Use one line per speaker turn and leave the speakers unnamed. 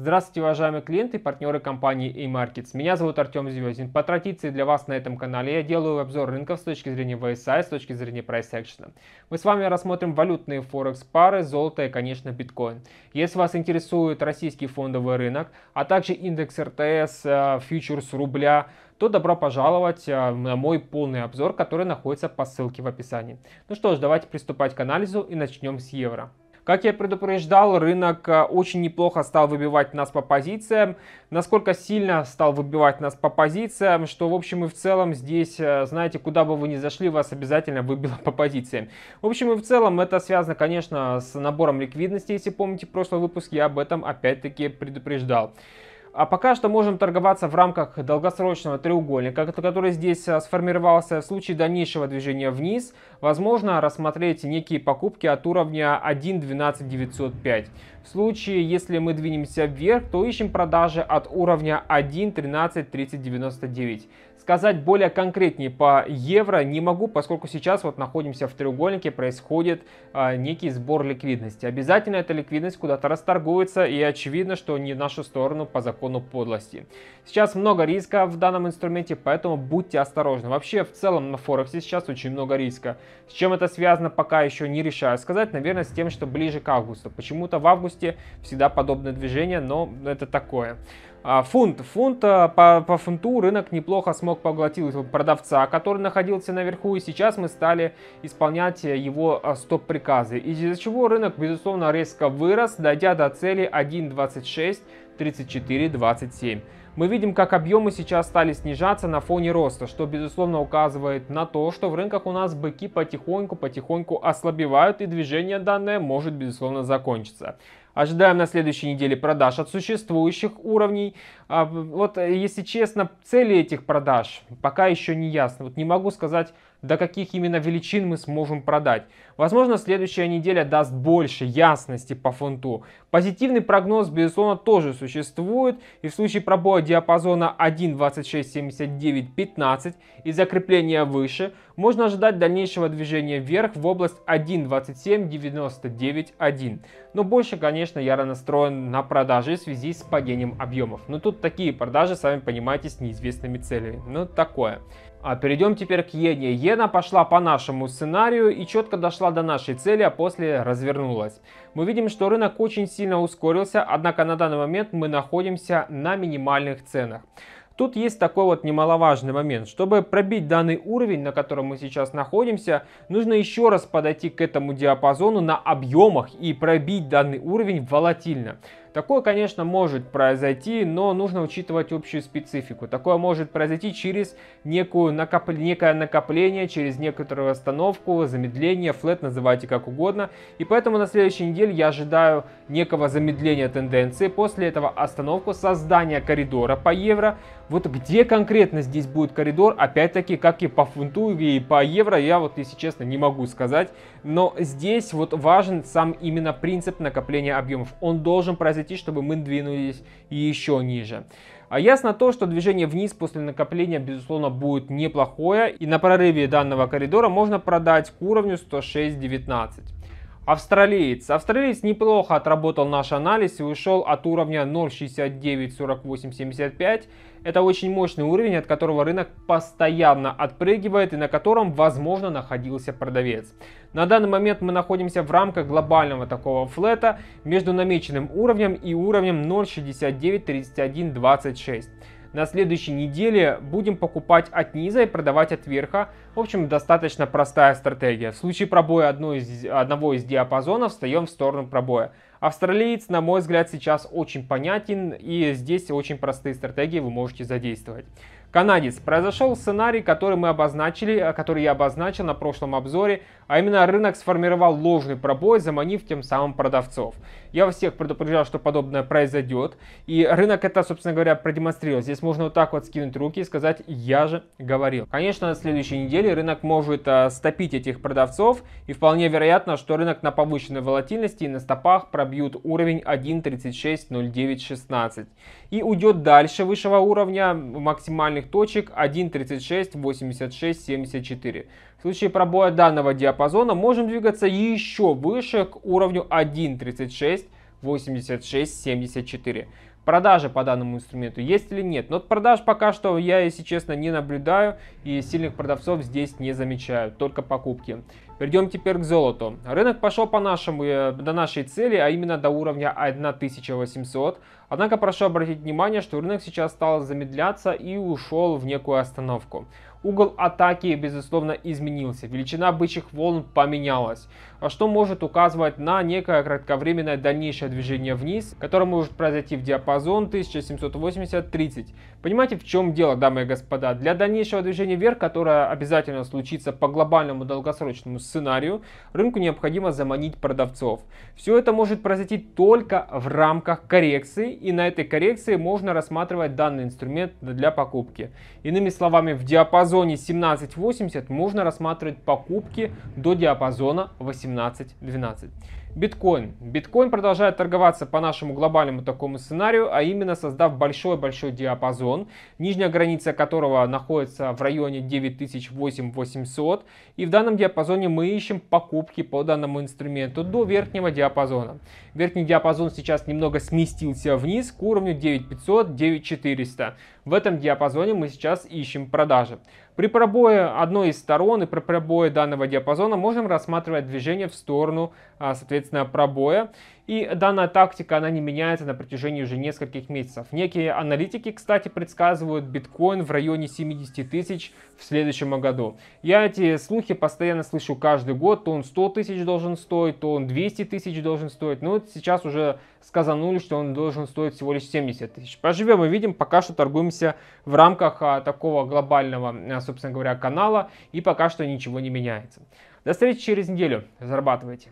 Здравствуйте, уважаемые клиенты и партнеры компании eMarkets. Меня зовут Артем Звездин. По традиции для вас на этом канале я делаю обзор рынков с точки зрения VSI, с точки зрения Price Action. Мы с вами рассмотрим валютные форекс-пары, золото и, конечно, биткоин. Если вас интересует российский фондовый рынок, а также индекс РТС, э, фьючерс рубля, то добро пожаловать э, на мой полный обзор, который находится по ссылке в описании. Ну что ж, давайте приступать к анализу и начнем с евро. Как я предупреждал, рынок э, очень неплохо стал выбивать нас по позициям. Насколько сильно стал выбивать нас по позициям, что в общем и в целом здесь, э, знаете, куда бы вы ни зашли, вас обязательно выбило по позициям. В общем и в целом это связано, конечно, с набором ликвидности. Если помните прошлый выпуск, я об этом опять-таки предупреждал. А пока что можем торговаться в рамках долгосрочного треугольника, который здесь а, сформировался. В случае дальнейшего движения вниз, возможно рассмотреть некие покупки от уровня 1.12905. В случае, если мы двинемся вверх, то ищем продажи от уровня 1.13399. Сказать более конкретнее по евро не могу, поскольку сейчас вот находимся в треугольнике, происходит э, некий сбор ликвидности. Обязательно эта ликвидность куда-то расторгуется и очевидно, что не в нашу сторону по закону подлости. Сейчас много риска в данном инструменте, поэтому будьте осторожны. Вообще в целом на Форексе сейчас очень много риска. С чем это связано, пока еще не решаю сказать. Наверное, с тем, что ближе к августу. Почему-то в августе всегда подобное движение, но это такое. А, фунт. Фунт а, по, по фунту рынок неплохо смог поглотить продавца, который находился наверху, и сейчас мы стали исполнять его а, стоп-приказы. Из-за чего рынок, безусловно, резко вырос, дойдя до цели 1.26, 34, Мы видим, как объемы сейчас стали снижаться на фоне роста, что безусловно указывает на то, что в рынках у нас быки потихоньку-потихоньку ослабевают и движение данное может безусловно закончиться. Ожидаем на следующей неделе продаж от существующих уровней. А, вот, если честно, цели этих продаж пока еще не ясны. Вот не могу сказать, до каких именно величин мы сможем продать. Возможно, следующая неделя даст больше ясности по фунту. Позитивный прогноз, безусловно, тоже существует. И в случае пробоя диапазона 1.2679.15 и закрепления выше – можно ожидать дальнейшего движения вверх в область 1.27.99.1. Но больше, конечно, я настроен на продажи в связи с падением объемов. Но тут такие продажи, сами понимаете, с неизвестными целями. Ну, такое. А перейдем теперь к иене. Иена пошла по нашему сценарию и четко дошла до нашей цели, а после развернулась. Мы видим, что рынок очень сильно ускорился, однако на данный момент мы находимся на минимальных ценах. Тут есть такой вот немаловажный момент. Чтобы пробить данный уровень, на котором мы сейчас находимся, нужно еще раз подойти к этому диапазону на объемах и пробить данный уровень волатильно. Такое, конечно, может произойти, но нужно учитывать общую специфику. Такое может произойти через некую накоп... некое накопление, через некоторую остановку, замедление, флет, называйте как угодно. И поэтому на следующей неделе я ожидаю некого замедления тенденции. После этого остановку, создания коридора по евро. Вот где конкретно здесь будет коридор, опять-таки, как и по фунту и по евро, я вот, если честно, не могу сказать но здесь вот важен сам именно принцип накопления объемов. Он должен произойти, чтобы мы двинулись еще ниже. А ясно то, что движение вниз после накопления, безусловно, будет неплохое, и на прорыве данного коридора можно продать к уровню 106.19. Австралиец. Австралиец неплохо отработал наш анализ и ушел от уровня 0.694875. Это очень мощный уровень, от которого рынок постоянно отпрыгивает и на котором, возможно, находился продавец. На данный момент мы находимся в рамках глобального такого флета между намеченным уровнем и уровнем 0.693126 на следующей неделе будем покупать от низа и продавать от верха. В общем, достаточно простая стратегия. В случае пробоя из, одного из диапазонов встаем в сторону пробоя. Австралиец, на мой взгляд, сейчас очень понятен, и здесь очень простые стратегии вы можете задействовать канадец. Произошел сценарий, который мы обозначили, э, который я обозначил на прошлом обзоре, а именно рынок сформировал ложный пробой, заманив тем самым продавцов. Я вас всех предупреждал, что подобное произойдет, и рынок это, собственно говоря, продемонстрировал. Здесь можно вот так вот скинуть руки и сказать «я же говорил». Конечно, на следующей неделе рынок может э, стопить этих продавцов, и вполне вероятно, что рынок на повышенной волатильности и на стопах пробьют уровень 1.360916 и уйдет дальше высшего уровня максимально диапазональных точек 136,86,74. В случае пробоя данного диапазона можем двигаться еще выше к уровню 1.36, 86, 74. Продажи по данному инструменту есть или нет? Но ну, продаж пока что я, если честно, не наблюдаю и сильных продавцов здесь не замечаю, только покупки. Перейдем теперь к золоту. Рынок пошел по нашему, э, до нашей цели, а именно до уровня 1800. Однако прошу обратить внимание, что рынок сейчас стал замедляться и ушел в некую остановку. Угол атаки, безусловно, изменился, величина бычьих волн поменялась, а что может указывать на некое кратковременное дальнейшее движение вниз, которое может произойти в диапазон 1780-30. Понимаете, в чем дело, дамы и господа? Для дальнейшего движения вверх, которое обязательно случится по глобальному долгосрочному сценарию, рынку необходимо заманить продавцов. Все это может произойти только в рамках коррекции, и на этой коррекции можно рассматривать данный инструмент для покупки. Иными словами, в диапазон диапазоне 17-80 можно рассматривать покупки до диапазона 18-12. Биткоин. Биткоин продолжает торговаться по нашему глобальному такому сценарию, а именно создав большой-большой диапазон, нижняя граница которого находится в районе 9800. И в данном диапазоне мы ищем покупки по данному инструменту до верхнего диапазона. Верхний диапазон сейчас немного сместился вниз к уровню 9500-9400. В этом диапазоне мы сейчас ищем продажи. При пробое одной из сторон и при пробое данного диапазона можем рассматривать движение в сторону, а, соответственно, пробоя. И данная тактика, она не меняется на протяжении уже нескольких месяцев. Некие аналитики, кстати, предсказывают биткоин в районе 70 тысяч в следующем году. Я эти слухи постоянно слышу каждый год. То он 100 тысяч должен стоить, то он 200 тысяч должен стоить. Но ну, вот сейчас уже сказанули, что он должен стоить всего лишь 70 тысяч. Поживем и видим, пока что торгуемся в рамках а, такого глобального, а, собственно говоря, канала. И пока что ничего не меняется. До встречи через неделю. Зарабатывайте.